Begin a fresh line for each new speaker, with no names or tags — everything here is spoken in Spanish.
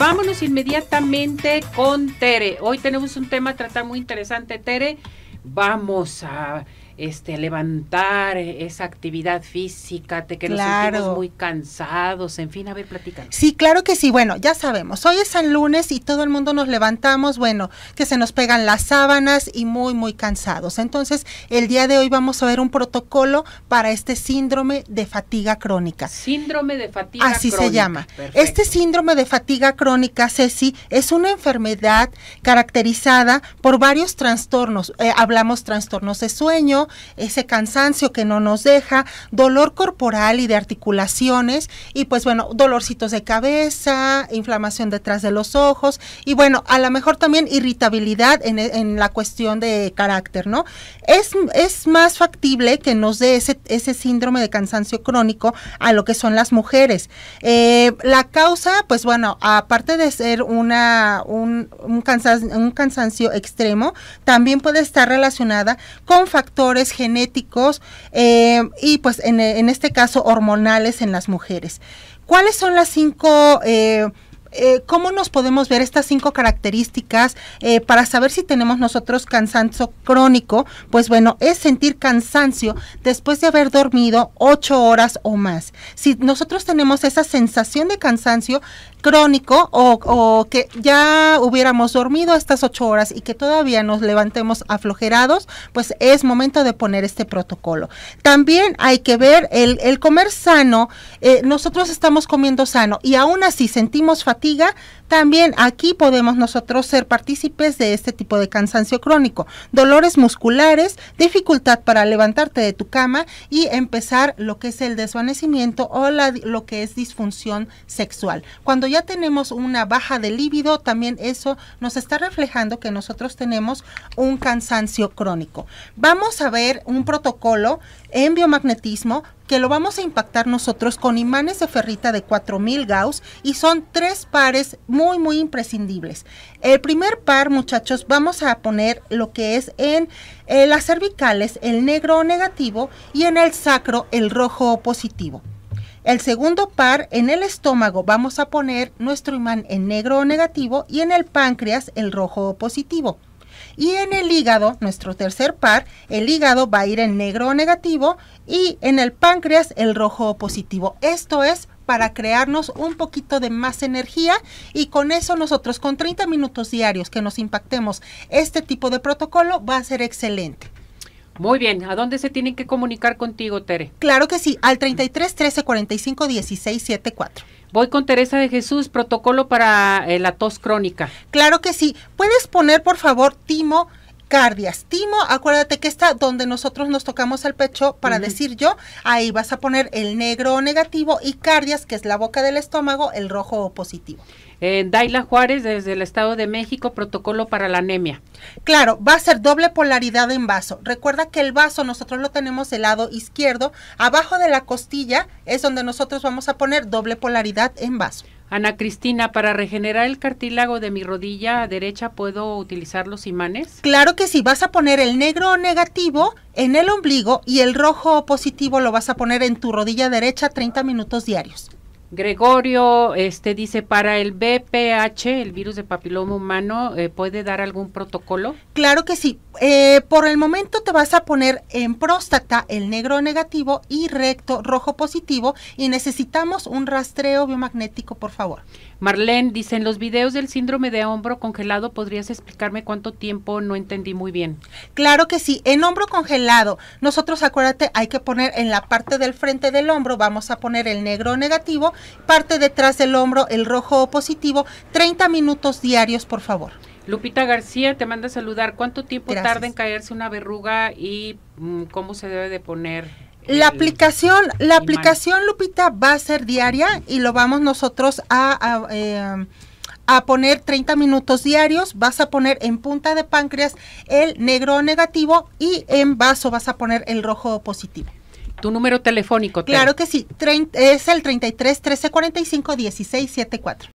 Vámonos inmediatamente con Tere. Hoy tenemos un tema a tratar muy interesante, Tere. Vamos a este, levantar esa actividad física, te que nos sentimos muy cansados, en fin, a ver, platícanos.
Sí, claro que sí, bueno, ya sabemos, hoy es el Lunes y todo el mundo nos levantamos, bueno, que se nos pegan las sábanas y muy, muy cansados. Entonces, el día de hoy vamos a ver un protocolo para este síndrome de fatiga crónica.
Síndrome de fatiga crónica. Así se llama.
Este síndrome de fatiga crónica, Ceci, es una enfermedad caracterizada por varios trastornos. Eh, hablamos trastornos de sueño, ese cansancio que no nos deja, dolor corporal y de articulaciones y pues bueno, dolorcitos de cabeza, inflamación detrás de los ojos y bueno, a lo mejor también irritabilidad en, e, la cuestión de carácter, ¿no? Es, es más factible que nos dé ese, síndrome de cansancio crónico a lo que son las mujeres. Eh, la causa, pues bueno, aparte de ser una, un, un, un cansancio extremo, también puede estar relacionada con factores genéticos eh, y pues en, este caso hormonales en las mujeres. ¿Cuáles son las cinco... Eh, eh, ¿cómo nos podemos ver estas cinco características eh, para saber si tenemos nosotros cansancio crónico? Pues bueno, es sentir cansancio después de haber dormido ocho horas o más. Si nosotros tenemos esa sensación de cansancio crónico o, que ya hubiéramos dormido estas ocho horas y que todavía nos levantemos aflojerados, pues es momento de poner este protocolo. También hay que ver el, comer sano. Eh, nosotros estamos comiendo sano y aún así sentimos fatal también aquí podemos nosotros ser partícipes de este tipo de cansancio crónico, dolores musculares, dificultad para levantarte de tu cama y empezar lo que es el desvanecimiento o lo que es disfunción sexual. Cuando ya tenemos una baja de líbido, también eso nos está reflejando que nosotros tenemos un cansancio crónico. Vamos a ver un protocolo en biomagnetismo que lo vamos a impactar nosotros con imanes de ferrita de 4000 Gauss y son tres pares muy muy imprescindibles. El primer par, muchachos, vamos a poner lo que es en eh, las cervicales el negro negativo y en el sacro el rojo positivo. El segundo par en el estómago vamos a poner nuestro imán en negro negativo y en el páncreas el rojo positivo. Y en el hígado, nuestro tercer par, el hígado va a ir en negro o negativo y en el páncreas el rojo o positivo. Esto es para crearnos un poquito de más energía y con eso nosotros con 30 minutos diarios que nos impactemos este tipo de protocolo va a ser excelente. Muy bien, ¿a dónde se tienen que comunicar contigo, Tere? Claro que sí, al 33 13 45 16 74. Voy con Teresa de Jesús, protocolo para eh, la tos crónica. Claro que sí. ¿Puedes poner, por favor, Timo? Cardias. Timo, acuérdate que está donde nosotros nos tocamos el pecho para decir yo, ahí vas a poner el negro o negativo y cardias, que es la boca del estómago, el rojo o positivo. Daila Juárez, desde el Estado de México, protocolo para la anemia. Claro, va a ser doble polaridad en vaso. Recuerda que el vaso nosotros lo tenemos del lado izquierdo, abajo de la
costilla es donde nosotros vamos a poner doble polaridad en vaso. Ana Cristina, para regenerar el cartílago de mi rodilla derecha, ¿puedo utilizar los imanes?
Claro que sí, vas a poner el negro negativo en el ombligo y el rojo positivo lo vas a poner en tu rodilla derecha 30 minutos diarios.
Gregorio este dice para el BPH, el virus de papiloma humano, eh, puede dar algún protocolo. Claro que sí.
Eh, por el momento te vas a poner en próstata el negro negativo y recto
rojo positivo y necesitamos un rastreo biomagnético, por favor. Marlene dice en los videos del síndrome de hombro congelado, podrías explicarme cuánto tiempo no entendí muy bien. Claro que sí. En hombro congelado, nosotros acuérdate hay que poner en la parte del frente
del hombro vamos a poner el negro negativo parte detrás del hombro, el rojo o positivo, 30 minutos diarios, por favor.
Lupita García te manda a saludar. ¿Cuánto tiempo tarda en caerse una verruga y mm, cómo se debe de poner? La
aplicación, la aplicación Lupita va a ser diaria y lo vamos nosotros a, a, eh, poner 30 minutos diarios. Vas a poner en punta de páncreas el negro negativo y en vaso vas a poner el rojo positivo tu número telefónico. Claro que sí, Trein, es el 33 13 45 16 74.